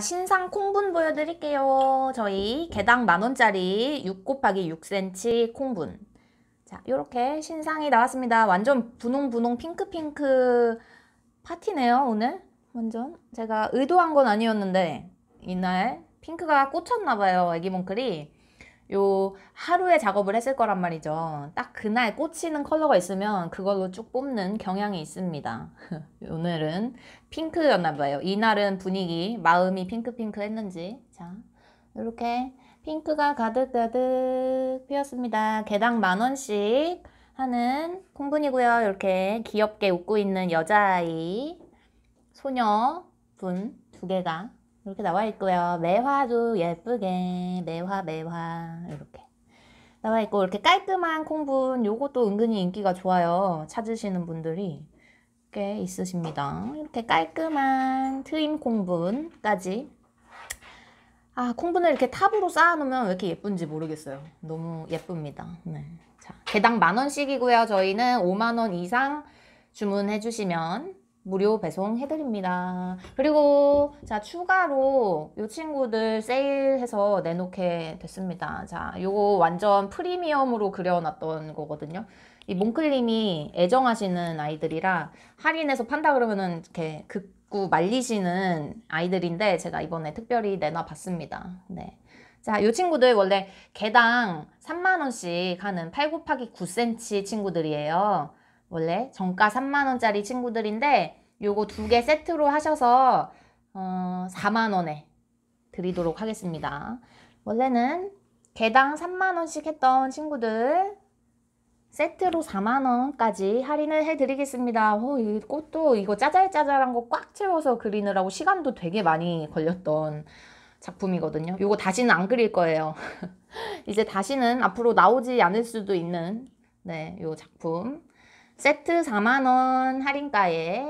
신상 콩분 보여드릴게요. 저희 개당 만원짜리 6 곱하기 6cm 콩분 자 이렇게 신상이 나왔습니다. 완전 분홍분홍 핑크핑크 파티네요 오늘 완전 제가 의도한 건 아니었는데 이날 핑크가 꽂혔나봐요 애기 몽클이 요 하루에 작업을 했을 거란 말이죠. 딱 그날 꽂히는 컬러가 있으면 그걸로 쭉 뽑는 경향이 있습니다. 오늘은 핑크였나 봐요. 이날은 분위기, 마음이 핑크핑크 했는지 자 이렇게 핑크가 가득가득 피었습니다. 개당 만원씩 하는 콩분이고요. 이렇게 귀엽게 웃고 있는 여자아이, 소녀분 두 개가 이렇게 나와 있고요. 매화도 예쁘게 매화 매화 이렇게 나와 있고 이렇게 깔끔한 콩분 요것도 은근히 인기가 좋아요. 찾으시는 분들이 꽤 있으십니다. 이렇게 깔끔한 트임 콩분까지 아 콩분을 이렇게 탑으로 쌓아놓으면 왜 이렇게 예쁜지 모르겠어요. 너무 예쁩니다. 네. 자, 개당 만원씩이고요. 저희는 5만원 이상 주문해 주시면 무료 배송해드립니다. 그리고 자 추가로 이 친구들 세일해서 내놓게 됐습니다. 자 요거 완전 프리미엄으로 그려놨던 거거든요. 이 몽클님이 애정하시는 아이들이라 할인해서 판다 그러면은 이렇게 극구 말리시는 아이들인데 제가 이번에 특별히 내놔봤습니다. 네. 자, 요 친구들 원래 개당 3만원씩 하는 8 곱하기 9cm 친구들이에요. 원래 정가 3만원짜리 친구들인데 요거 두 개 세트로 하셔서 어, 4만원에 드리도록 하겠습니다. 원래는 개당 3만원씩 했던 친구들 세트로 4만원까지 할인을 해드리겠습니다. 오, 어, 이 꽃도 이거 짜잘짜잘한 거 꽉 채워서 그리느라고 시간도 되게 많이 걸렸던 작품이거든요. 이거 다시는 안 그릴 거예요. 이제 다시는 앞으로 나오지 않을 수도 있는 네, 요 작품 세트 4만원 할인가에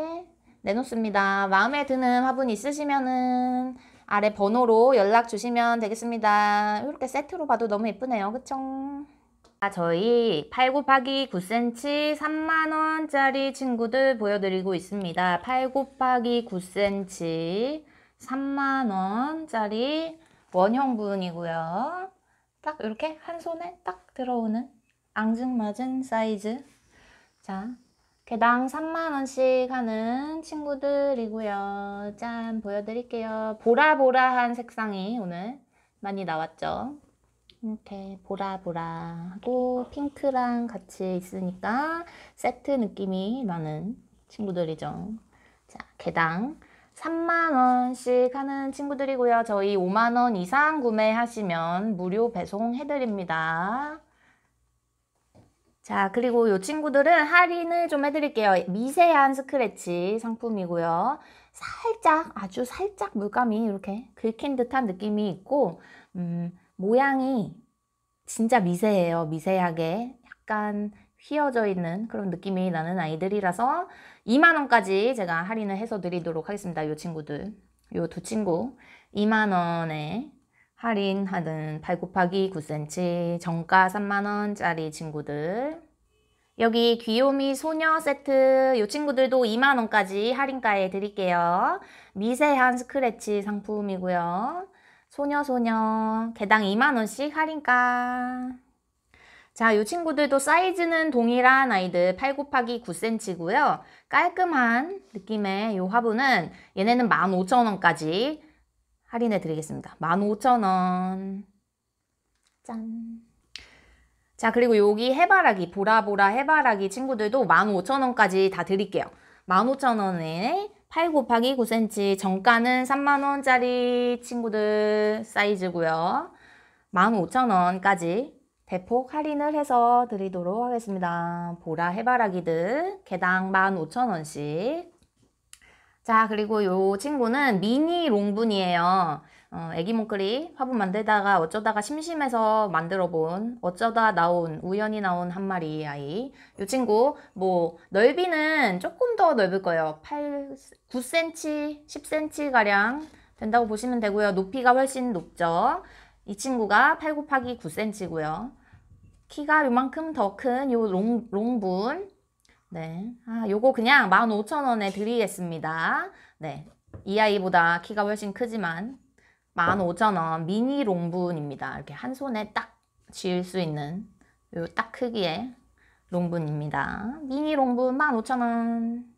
내놓습니다. 마음에 드는 화분 있으시면은 아래 번호로 연락 주시면 되겠습니다. 이렇게 세트로 봐도 너무 예쁘네요. 그쵸? 아, 저희 8 곱하기 9cm 3만원짜리 친구들 보여드리고 있습니다. 8 곱하기 9cm 3만원짜리 원형분이고요. 딱 이렇게 한 손에 딱 들어오는 앙증맞은 사이즈 자, 개당 3만원씩 하는 친구들이고요. 짠, 보여드릴게요. 보라보라한 색상이 오늘 많이 나왔죠. 이렇게 보라보라하고 핑크랑 같이 있으니까 세트 느낌이 나는 친구들이죠. 자, 개당 3만원씩 하는 친구들이고요. 저희 5만원 이상 구매하시면 무료 배송해드립니다. 자 그리고 이 친구들은 할인을 좀 해드릴게요. 미세한 스크래치 상품이고요. 살짝 아주 살짝 물감이 이렇게 긁힌 듯한 느낌이 있고 음, 모양이 진짜 미세해요. 미세하게 약간 휘어져 있는 그런 느낌이 나는 아이들이라서 2만원까지 제가 할인을 해서 드리도록 하겠습니다. 이 친구들, 이두 친구 2만원에 할인하는 8 곱하기 9cm 정가 3만원짜리 친구들 여기 귀요미 소녀 세트 이 친구들도 2만원까지 할인가에 드릴게요. 미세한 스크래치 상품이고요. 소녀소녀 개당 2만원씩 할인가 자, 이 친구들도 사이즈는 동일한 아이들 8 곱하기 9cm고요. 깔끔한 느낌의 이 화분은 얘네는 15,000원까지 할인해 드리겠습니다. 15,000원. 짠. 자 그리고 여기 해바라기 보라보라 해바라기 친구들도 15,000원까지 다 드릴게요. 15,000원에 8 곱하기 9cm 정가는 3만원짜리 친구들 사이즈고요. 15,000원까지 대폭 할인을 해서 드리도록 하겠습니다. 보라 해바라기들 개당 15,000원씩 자 그리고 요 친구는 미니 롱분이에요 어, 애기 몽클이 화분 만들다가 어쩌다가 심심해서 만들어 본 어쩌다 나온 우연히 나온 한 마리 아이 요 친구 뭐 넓이는 조금 더 넓을 거예요 8, 9cm, 10cm 가량 된다고 보시면 되고요 높이가 훨씬 높죠 이 친구가 8 곱하기 9cm고요 키가 요만큼 더 큰 요 롱분 네. 아, 요거 그냥 15,000원에 드리겠습니다. 네. 이 아이보다 키가 훨씬 크지만 15,000원 미니 롱분입니다. 이렇게 한 손에 딱지을수 있는 요 딱 크기의 롱분입니다. 미니 롱분 15,000원.